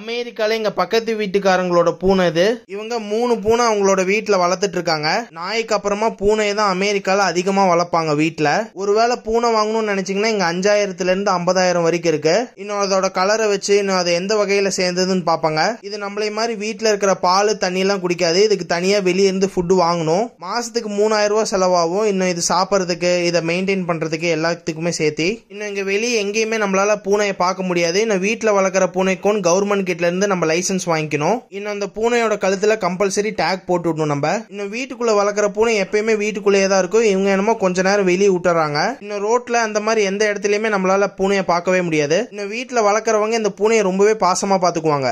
அமெரிக்கால எங்க பக்கத்து வீட்டுக்காரங்களோட பூனை இது இவங்க மூணு பூனை அவங்களோட வீட்டுல வளர்த்துட்டு இருக்காங்க நாய்க்கு அப்புறமா பூனையை தான் அமெரிக்கால அதிகமா வளர்ப்பாங்க வீட்டுல ஒருவேளை பூனை வாங்கணும்னு நினைச்சீங்கன்னா இங்க அஞ்சாயிரத்துல இருந்து ஐம்பதாயிரம் வரைக்கும் இருக்கு இன்னும் அதோட கலரை வச்சு இன்னும் அதை எந்த வகையில சேர்ந்ததுன்னு பாப்பாங்க இது நம்மளே மாதிரி வீட்டுல இருக்கிற பால் தண்ணி எல்லாம் குடிக்காது இதுக்கு தனியா வெளியே இருந்து ஃபுட்டு வாங்கணும் மாசத்துக்கு மூணாயிரம் ரூபாய் செலவாகும் இன்னும் இது சாப்பிட்றதுக்கு இதை மெயின்டைன் பண்றதுக்கு எல்லாத்துக்குமே சேர்த்து இன்னும் இங்க வெளியே எங்கேயுமே நம்மளால பூனையை பார்க்க முடியாது இன்னும் வீட்டுல வளர்க்குற பூனைக்கும் கவர்மெண்ட் ஓப்பன் கிட்ல இருந்து நம்ம லைசன்ஸ் வாங்கிக்கணும் இன்னும் அந்த பூனையோட கழுத்துல கம்பல்சரி டேக் போட்டு விடணும் நம்ம இன்னும் வீட்டுக்குள்ள வளர்க்குற பூனை எப்பயுமே வீட்டுக்குள்ளேயே தான் இருக்கும் இவங்க என்னமோ கொஞ்ச நேரம் வெளியே விட்டுறாங்க இன்னும் ரோட்ல அந்த மாதிரி எந்த இடத்துலயுமே நம்மளால பூனையை பார்க்கவே முடியாது இன்னும் வீட்டுல வளர்க்குறவங்க இந்த பூனையை ரொம்பவே பாசமா பாத்துக்குவாங்க